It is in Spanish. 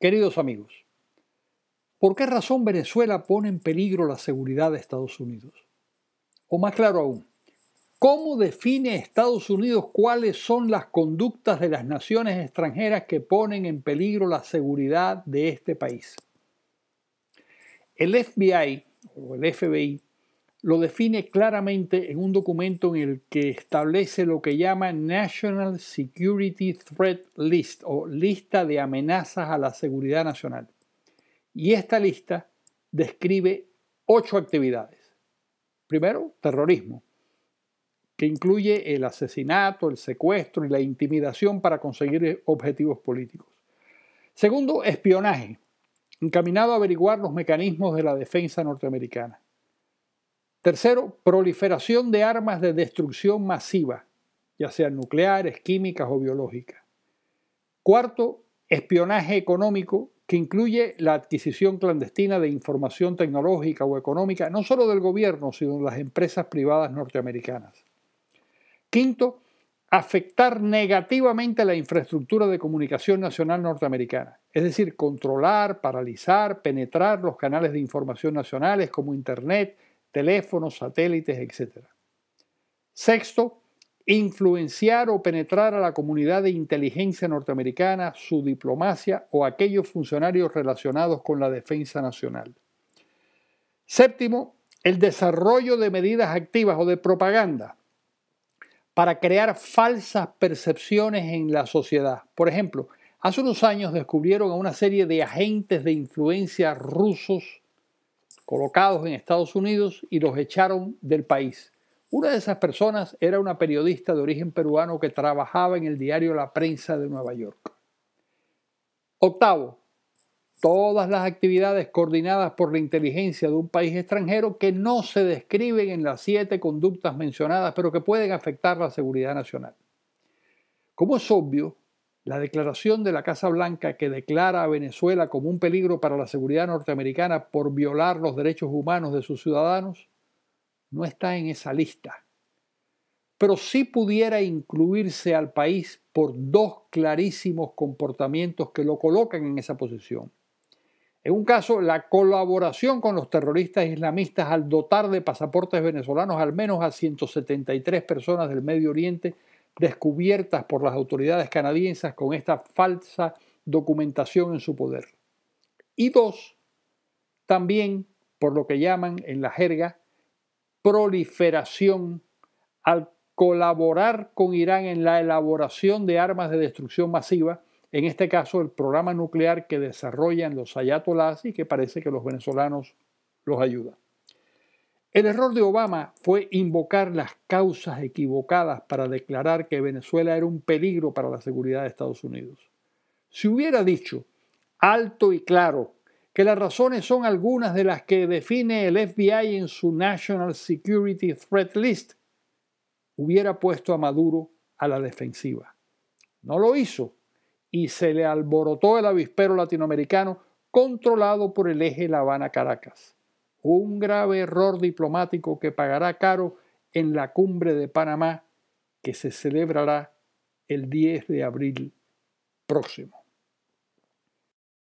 Queridos amigos, ¿por qué razón Venezuela pone en peligro la seguridad de Estados Unidos? O más claro aún, ¿cómo define Estados Unidos cuáles son las conductas de las naciones extranjeras que ponen en peligro la seguridad de este país? El FBI o el FBI lo define claramente en un documento en el que establece lo que llama National Security Threat List o lista de amenazas a la seguridad nacional. Y esta lista describe ocho actividades. Primero, terrorismo, que incluye el asesinato, el secuestro y la intimidación para conseguir objetivos políticos. Segundo, espionaje, encaminado a averiguar los mecanismos de la defensa norteamericana. Tercero, proliferación de armas de destrucción masiva, ya sean nucleares, químicas o biológicas. Cuarto, espionaje económico que incluye la adquisición clandestina de información tecnológica o económica, no solo del gobierno, sino de las empresas privadas norteamericanas. Quinto, afectar negativamente la infraestructura de comunicación nacional norteamericana, es decir, controlar, paralizar, penetrar los canales de información nacionales como Internet, teléfonos, satélites, etc. Sexto, influenciar o penetrar a la comunidad de inteligencia norteamericana, su diplomacia o aquellos funcionarios relacionados con la defensa nacional. Séptimo, el desarrollo de medidas activas o de propaganda para crear falsas percepciones en la sociedad. Por ejemplo, hace unos años descubrieron a una serie de agentes de influencia rusos colocados en Estados Unidos y los echaron del país. Una de esas personas era una periodista de origen peruano que trabajaba en el diario La Prensa de Nueva York. Octavo, todas las actividades coordinadas por la inteligencia de un país extranjero que no se describen en las siete conductas mencionadas, pero que pueden afectar la seguridad nacional. Como es obvio, la declaración de la Casa Blanca que declara a Venezuela como un peligro para la seguridad norteamericana por violar los derechos humanos de sus ciudadanos no está en esa lista. Pero sí pudiera incluirse al país por dos clarísimos comportamientos que lo colocan en esa posición. En un caso, la colaboración con los terroristas islamistas al dotar de pasaportes venezolanos al menos a 173 personas del Medio Oriente descubiertas por las autoridades canadienses con esta falsa documentación en su poder. Y dos, también por lo que llaman en la jerga proliferación al colaborar con Irán en la elaboración de armas de destrucción masiva, en este caso el programa nuclear que desarrollan los ayatolás y que parece que los venezolanos los ayudan. El error de Obama fue invocar las causas equivocadas para declarar que Venezuela era un peligro para la seguridad de Estados Unidos. Si hubiera dicho alto y claro que las razones son algunas de las que define el FBI en su National Security Threat List, hubiera puesto a Maduro a la defensiva. No lo hizo y se le alborotó el avispero latinoamericano controlado por el eje La Habana-Caracas un grave error diplomático que pagará caro en la cumbre de Panamá que se celebrará el 10 de abril próximo.